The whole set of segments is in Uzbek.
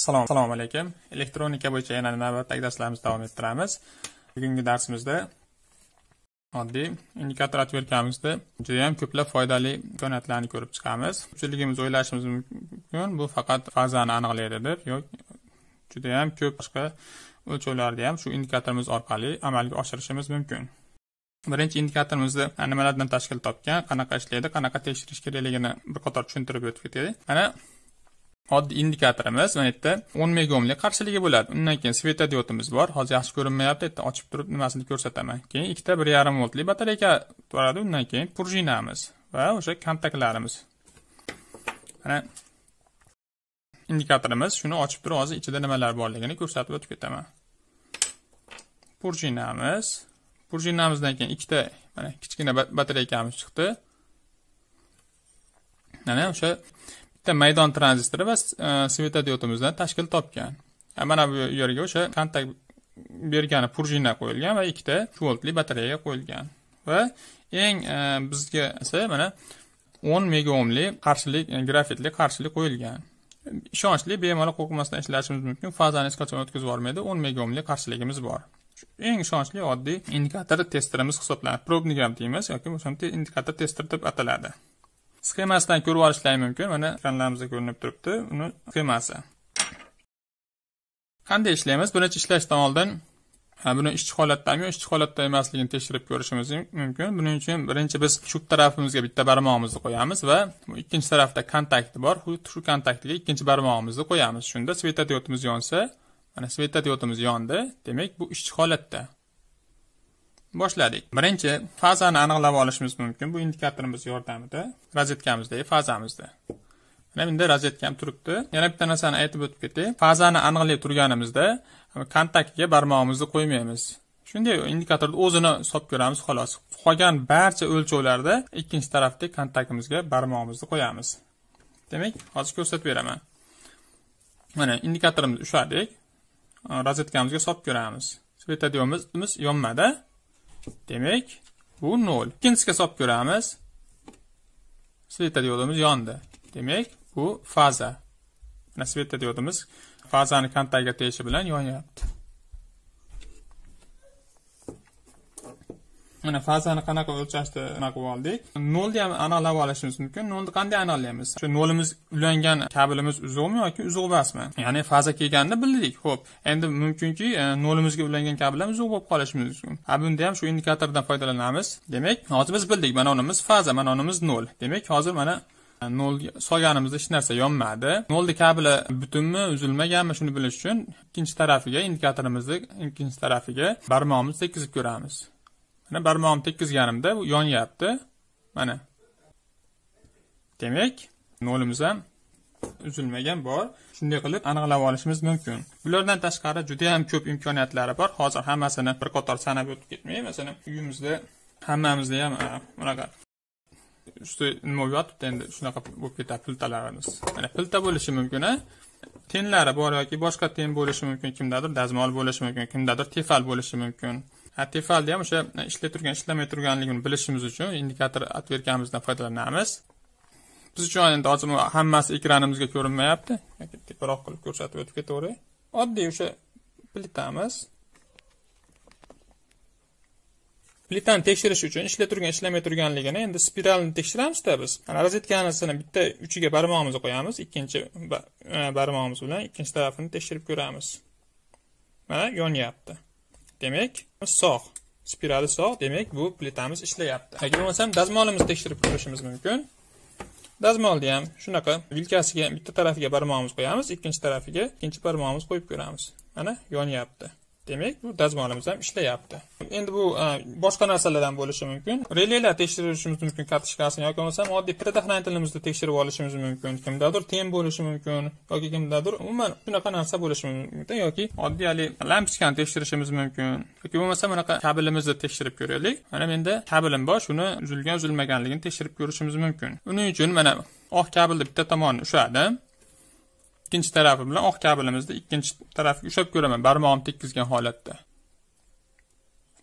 Salom, assalomu alaykum. Elektronika bo'yicha yana navbatdagi darslarimizni davom ettiramiz. Bugungi darsimizda oddiy indikator atverkamizda juda ham ko'plab foydali imkoniyatlarni ko'rib chiqamiz. Ko'pchiligimiz o'ylashimiz mumkin, bu faqat fazani aniqlaydi deb, yo'q juda ham ko'p boshqa o'lchovlarni ham shu indikatorimiz orqali amalga oshirishimiz mumkin. birinchi indikatorimizni nimalardan tashkil topgan qanaqa ishlaydi qanaqa tekshirish kerakligini bir qator tushuntirib o'tib ketaylik mana oddiy indikatorimiz mana bu yerda o'n mega ohmlik qarshiligi bo'ladi undan keyin svetodiodimiz bor hozir yaxshi ko'rinmayapti yerda ochib turib nimasini ko'rsataman keyin ikkita bir yarim voltli batareyka turadi undan keyin purjinamiz va o'sha kontaktlarimiz mana indikatorimiz shuni ochib turib hozir ichida nimalar borligini ko'rsatib o'tib ketaman Purjinamiz. Purjinamizdan keyin ikkita mana kichkina batareykamiz chiqdi mana o'sha bitta maydon tranzistori va e, svetodiodimizdan tashkil topgan mana bu yerga o'sha kontakt bergani prujina qo'yilgan va ikkita voltli batareyaga qo'yilgan va eng e, bizga esa mana o'n mega ohmli qarshilik e, grafitli qarshilik qo'yilgan ishonchli bemalol qo'rqmasdan ishlashimiz mumkin fazani hech qachon o'tkazib yubormaydi o'n mega ohmli qarshiligimiz bor eng ishonchli oddiy indikator testerimiz hisoblanadi probnigram deymiz yoki o'sha indikator tester deb ataladi sxemasidan ko'rib olishlari mumkin mana ekranlarimizda ko'rinib turibdi uni sxemasi qanday ishlaymiz birinchi ishlashdan oldin buni ishchi holatdami yo ishchi holatda emasligini tekshirib ko'rishimiz mumkin buning uchun birinchi biz shu tarafimizga bitta barmog'imizni qo'yamiz va ikkinchi tarafda kontakti bor shu kontaktiga ikkinchi barmog'imizni qo'yamiz shunda svetodiodimiz yonsa mana svetodiodimiz yondi demak bu ishchi holatda boshladik birinchi fazani aniqlab olishimiz mumkin bu indikatorimiz yordamida rozetkamizdagi fazamizda mana bunda razetkam turibdi yana bitta narsani aytib o'tib ketay fazani aniqlab turganimizda kontaktga barmog'imizni qo'ymaymiz shunday indikatorni o'zini hisob ko'ramiz xolos qolgan barcha o'lchovlarda ikkinchi tarafda kontaktimizga barmog'imizni qo'yamiz demak hozir ko'rsatib beraman mana indikatorimizni ushladik rozetkamizga solib ko'ramiz svetodiodimiz yonmada Demak, bu 0. Ikkinchisiga görəmiz. ko'ramiz. Svetodiodimiz yondi. Demak, bu faza. Mana svetodiodimiz fazani kontagiga tegishi bilan yaptı. mana fazani qanaqa o'lchashni nima qilib oldik nolni ham aniqlab olishimiz mumkin nolni qanday aniqlaymiz shu nolimiz ulangan kabelimiz uzuqmi yoki uzuq emasmi ya'ni faza kelganini bildik ho'p endi mumkinki e, nolimizga ulangan kabel ham uzuq bo'lib qolishi mumkin a bunda ham shu indikatordan foydalanamiz demak hozir biz bildik mana unimiz faza mana unimiz nol demak hozir mana e, nolga solganimizda hech narsa yonmadi nolni kabeli butunmi uzilmaganmi shuni bilish uchun ikkinchi tarafiga indikatorimizni ikkinchi tarafiga barmog'imizni tekkizib ko'ramiz mana barmog'imni tekkizganimda u yonyapti mana demak nolimiz ham uzilmagan bor shunday qilib aniqlab olishimiz mumkin bulardan tashqari juda yam ko'p imkoniyatlari bor hozir hammasini bir qator sanab o'tib ketmay masalan uyimizda hammamizda ham bunaqa usti nima yotibdi endi shunaqa bo'lib ketadi piltalarimiz mana pilta bo'lishi mumkin a tenlari bor yoki boshqa ten bo'lishi mumkin kimdadir dazmol bo'lishi mumkin kimdadir tefal bo'lishi mumkin defalda ham o'sha ishlay turgan ishlamay turganligini bilishimiz uchun indikator atverkamizdan foydalanamiz biz uchun endi hozir hammasi ekranimizga ko'rinmayapti teparoq qilib ko'rsatib o'tib ketaveray oddiy o'sha plitamiz plitani tekshirish uchun ishlay turgan ishlamay turganligini endi spiralni tekshiramiz-da biz rozetkanasini bitta uchiga barmog'imizni qo'yamiz ikkinchi e, barmog'imiz bilan ikkinchi tarafini tekshirib ko'ramiz mana yonyapti Demek sog' spirali sog' demak bu plitamiz ishlayapti yoki bo'lmasam dazmolimizni tekshirib ko'rishimiz mumkin dazmolni ham shunaqa vilkasiga bitta tarafiga barmog'imiz qo'yamiz ikkinchi tarafiga ikkinchi koyup qo'yib ko'ramiz mana yaptı. demak bu dazmolimiz ham ishlayapti endi bu e, boshqa narsalardan bo'lishi mumkin relaylar tekshirishimiz mumkin kartochkasini yoki bo'lmasam oddiy предохранительimizda tekshirib olishimiz mumkin kimdadir tem bo'lishi mumkin yoki kimdadir umuman shunaqa narsa bo'lishi mumkin yoki oddiy haligi lampochkani tekshirishimiz mumkin yoki bo'lmasa bunaqa kabelimizni tekshirib ko'raylik mana menda kabelim bor shuni uzilgan uzilmaganligini tekshirib ko'rishimiz mumkin buning uchun mana oq oh, kabelni bitta tomonini ushladim ikkinchi tarafi bilan oq kabilimizni ikkinchi tarafga ushlab ko'raman barmog'im tekkizgan holatda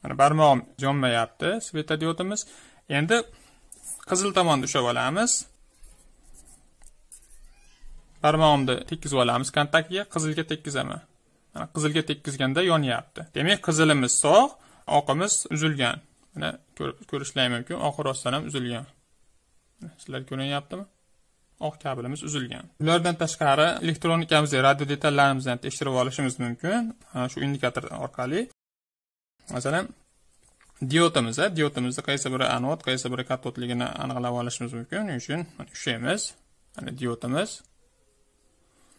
mana barmog'im jonmayapti svetodiodimiz endi qizil tomonni ushlab olamiz barmog'imni tekkizib olamiz kontaktga qizilga tekkizaman mana qizilga tekkizganda yonyapti demak qizilimiz sog' oqimiz uzilgan mana ko'rishlaring mumkin oqi rostdan ham uzilgan sizlar ko'rinyaptimi oq kabelimiz uzilgan ulardan tashqari elektronikamizni radio detallarimizni ham tekshirib olishimiz mumkin shu indikator orqali masalan diodimiz diodimizda qaysi biri anod qaysi biri katodligini aniqlab olishimiz mumkin shuning uchun ushlaymiz mana diodimiz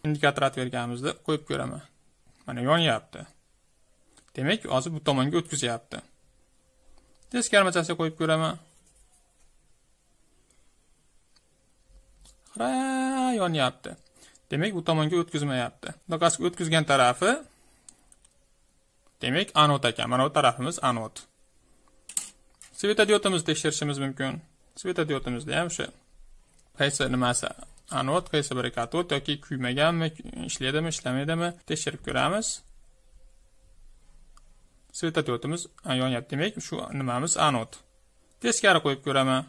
indikator at berganimizda qo'yib ko'raman mana yonyapti demak hozir bu tomonga o'tkazyapti teskarmachasiga qo'yib ko'raman xira yonyapti demak u tomonga o'tkazmayapti dokaska o'tkazgan tarafi demak anod ekan mana bu tarafimiz anod svetodiodimizni tekshirishimiz mumkin svetodiodimizda ham o'sha qaysi nimasi anod qaysi biri katod yoki kuymaganmi ishlaydimi ishlamaydimi tekshirib ko'ramiz svetodiodimiz yonyapti demak shu nimamiz anod teskari qo'yib ko'raman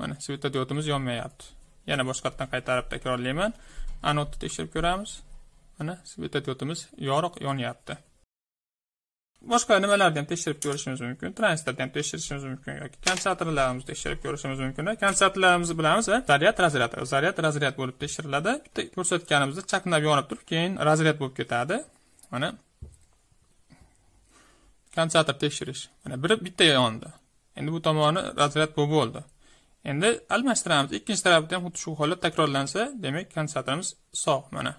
mana sveta diodimiz yonmayapti yana boshqatdan qaytarib takrorlayman anodni tekshirib ko'ramiz mana sveta diodimiz yorug' yonyapti boshqa nimalarni ham tekshirib ko'rishimiz mumkin transistorni ham tekshirishimiz mumkin yoki konsentratorlarimizni tekshirib ko'rishimiz mumkin konsentratorlarimizni bilamiz zaryad razryad zaryad razryad bo'lib tekshiriladi bitta ko'rsatganimizda chaqnab yonib turib keyin razryad bo'lib ketadi mana konsentrator tekshirish mana biri bitta yondi endi bu tomoni razryad bo'ldi endi almashtiramiz ikkinchi tarafda ham xuddi shu holat takrorlansa demak kondensatorimiz sog' mana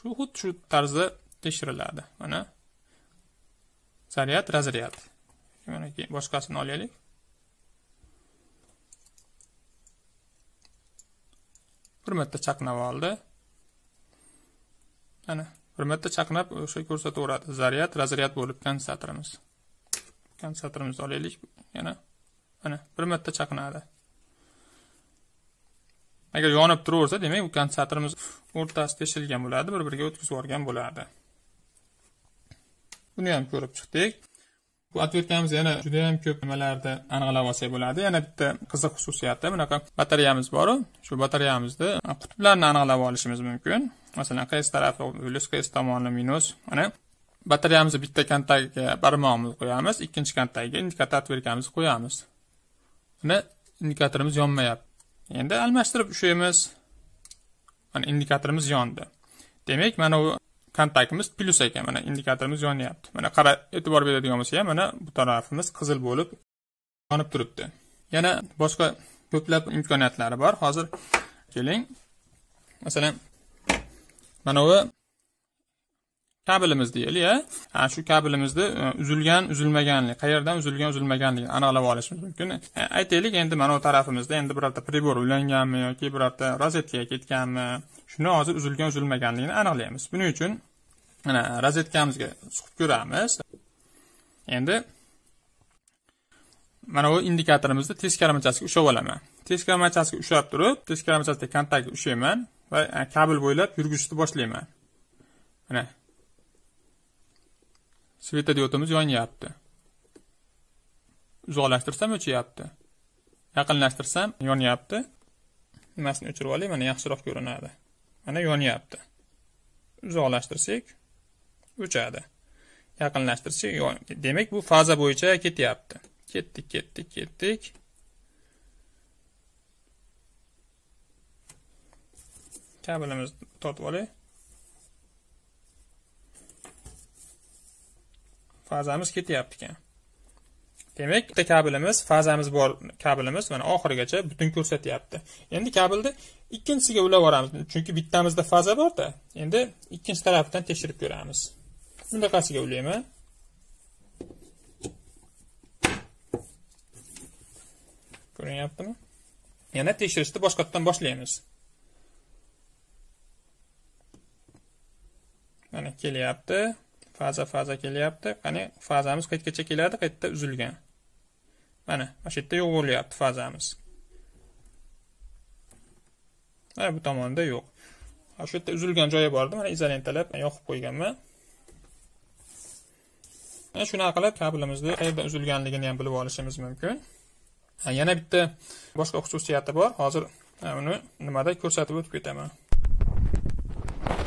shu xuddi shu tarzda tekshiriladi mana zaryad razryad mana keyin boshqasini olaylik bir marta chaqnab oldi mana bir marta chaqnab o'sha ko'rsataveradi zaryad razryad bo'lib kondensatorimiz kondensatorimizni olaylik yana mana bir marta chaqnadi agar yonib turaversa demak bu kondensatorimiz o'rtasi teshilgan bo'ladi bir biriga o'tkazib yuborgan bo'ladi buni ham ko'rib chiqdik bu ответкamiz yana juda yam ko'p nimalarni aniqlab olsak bo'ladi yana bitta qiziq xususiyati bunaqa batareyamiz boru shu batareyamizni qutblarini aniqlab olishimiz mumkin masalan qaysi tarafi plyus qaysi tomoni minus mana batareyamizni bitta kontagiga barmog'imizni qo'yamiz ikkinchi kontagiga indikator otvertkamizni qo'yamiz ni indikatorimiz yonmayapti endi almashtirib ushlaymiz mana indikatorimiz yondi demak mana bu kontaktimiz plus ekan mana indikatorimiz yonyapti mana qara e'tibor beradigan bo'lsak ham mana bu tarafimiz qizil bo'lib yonib turibdi yana boshqa ko'plab imkoniyatlari bor hozir keling masalan mana bu kabelimiz deylik ana e? shu kabelimizni e, uzilgan uzilmaganlik qayerdan uzilgan uzilmaganligini aniqlab olishimiz mumkin e, aytaylik endi mana bu tarafimizda endi birorta прибор ulanganmi yoki birorta rozetkaga ketganmi shuni hozir uzilgan uzilmaganligini aniqlaymiz buning uchun mana rozetkamizga suqib ko'ramiz endi mana bu indikatorimizni teskaramachasiga ushlab olaman teskaramachasiga ushlab turib teskaramachasida kontaktga ushlayman va kabel bo'ylab yurgizishni boshlayman mana Svetodiodimiz yonyapti. Uzoqlashtirsam o'chyapti. Yaqinlashtirsam yonyapti. Nimasini o'chirib olay, mana yaxshiroq ko'rinadi. Mana yonyapti. Uzoqlashtirsak o'chadi. Yaqinlashtirsak, demak bu faza bo'yicha ketyapti. Ketdik, ketdik, ketdik. Kabelimizni tortib olay. fazamiz ketyapti ekan demak bitta kabelimiz fazamiz bor kabelimiz mana oxirigacha butun ko'rsatyapti endi kabelni ikkinchisiga ulab yuboramiz chunki bittamizda faza borda endi ikkinchi tarafidan tekshirib ko'ramiz bunaqasiga ulayman ko'rinyaptimi yana tekshirishni boshqatdan boshlaymiz mana kelyapti faza faza kelyapti qani fazamiz qayergacha keladi qayerda uzilgan mana mana shu yerda yo'q bo'lyapti fazamiz mana bu tomonda yo'q shu yerda uzilgan joyi bor mana izolentalab yoqib qo'yganman mana shunaqa qilib kabelimizni qayerdan uzilganligini ham bilib olishimiz mumkin yana bitta boshqa xususiyati bor hozir uni nimada ko'rsatib o'tib ketaman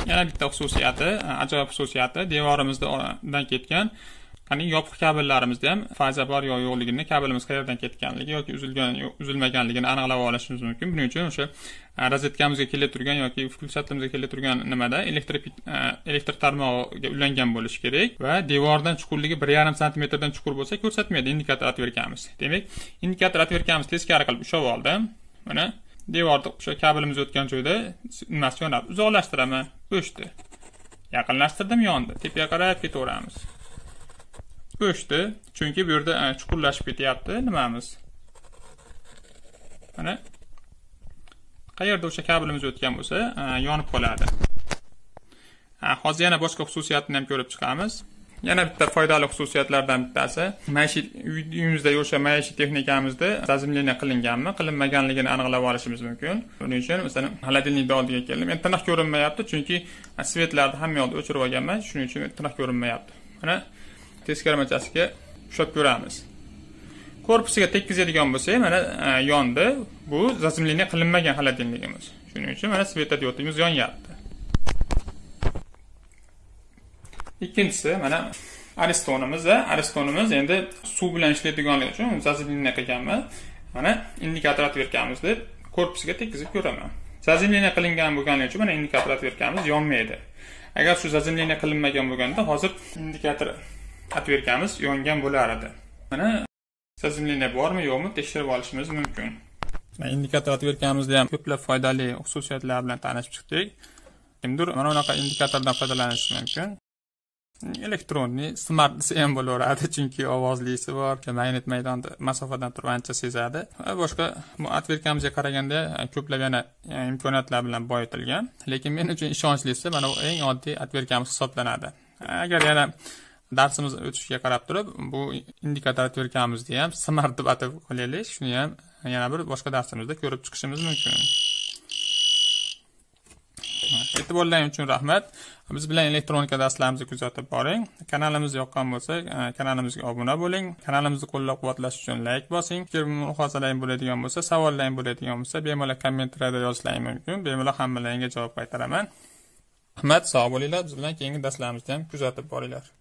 yana bitta xususiyati e, ajoyib xususiyati devorimizdan ketgan qani yopiq kabellarimizda ham faza bor yo yo'qligini kabelimiz qayerdan ketganligi yoki uzilgan uzilmaganligini aniqlab olishimiz mumkin buning uchun o'sha e, rozetkamizga kelib turgan yoki pulsatimizga kelib turgan nimada elektr e, elektr tarmog'iga ulangan bo'lishi kerak va devordan chuqurligi bir yarim santimetrdan chuqur bo'lsa ko'rsatmaydi indikator otverkamiz demak indikator atverkamiz teskari qilib ushlab oldim mana devorni o'sha kabelimiz o'tgan joyda nimasi yonadi uzoqlashtiraman o'chdi yaqinlashtirdim yondi tepaga qarab ketaveramiz o'chdi chunki bu yerda e, chuqurlashib ketyapti nimamiz mana qayerda o'sha kabelimiz o'tgan bo'lsa e, yonib qoladi e, hozir yana boshqa xususiyatini ham ko'rib chiqamiz yana bitta foydali xususiyatlardan bittasi maishiy uyimizda o'sha maishiy texnikamizda zazimleniya qilinganmi qilinmaganligini aniqlab olishimiz mumkin buning uchun masalan холодильникni oldiga keldim endi tiniq ko'rinmayapti chunki svetlarni hamma yoqda o'chirib olganman shuning uchun tiniq ko'rinmayapti mana teskarimachasiga ushlab ko'ramiz korpusiga tekkizadigan bo'lsak mana e, yondi bu zazimleniya qilinmagan холодильнигimiz shuning uchun mana svetodiodimiz yonyapti ikkinchisi mana aristonimiz aristonimiz endi suv bilan ishlaydiganligi uchun zazimlinak qilganmiz mana indikator atib deb korpusga tekizib ko'raman zazilinya qilingan bo'lganligi uchun mana indikator atib yonmaydi agar shu zazilinya qilinmagan bo'lganda hozir indikator atib yongan bo'lar edi mana zazilinya bormi yo'qmi tekshirib olishimiz mumkin mana indikator atib ham ko'plab foydali xususiyatlar bilan tanishib chiqdik kimdir mana unaqa indikatordan foydalanishi mumkin elektronni smart ham bo'laveradi chunki ovozlisi bor magnit maydonda masofadan turib ancha sezadi va boshqa bu atverkamizga qaraganda e, ko'plab yana e, imkoniyatlar bilan boyitilgan lekin men uchun ishonchlisi mana bu eng oddiy atverkamiz hisoblanadi agar yana darsimiz o'tishiga qarab turib bu indikator atverkamizni ham smart deb atab qolaylik shuni ham yana bir boshqa darsimizda ko'rib chiqishimiz mumkin e'tiborlaring uchun rahmat biz bilan elektronika darslarimizni kuzatib boring kanalimiz yoqqan bo'lsa e, kanalimizga obuna bo'ling kanalimizni qo'llab quvvatlash uchun layk bosing fikr mulohazalaring bo'ladigan bo'lsa savollaring bo'ladigan bo'lsa bemalol kommentariyada yozishlaring mumkin bemalol hammalaringga javob qaytaraman rahmat sog' bo'linglar biz bilan keyingi darslarimizni ham kuzatib boringlar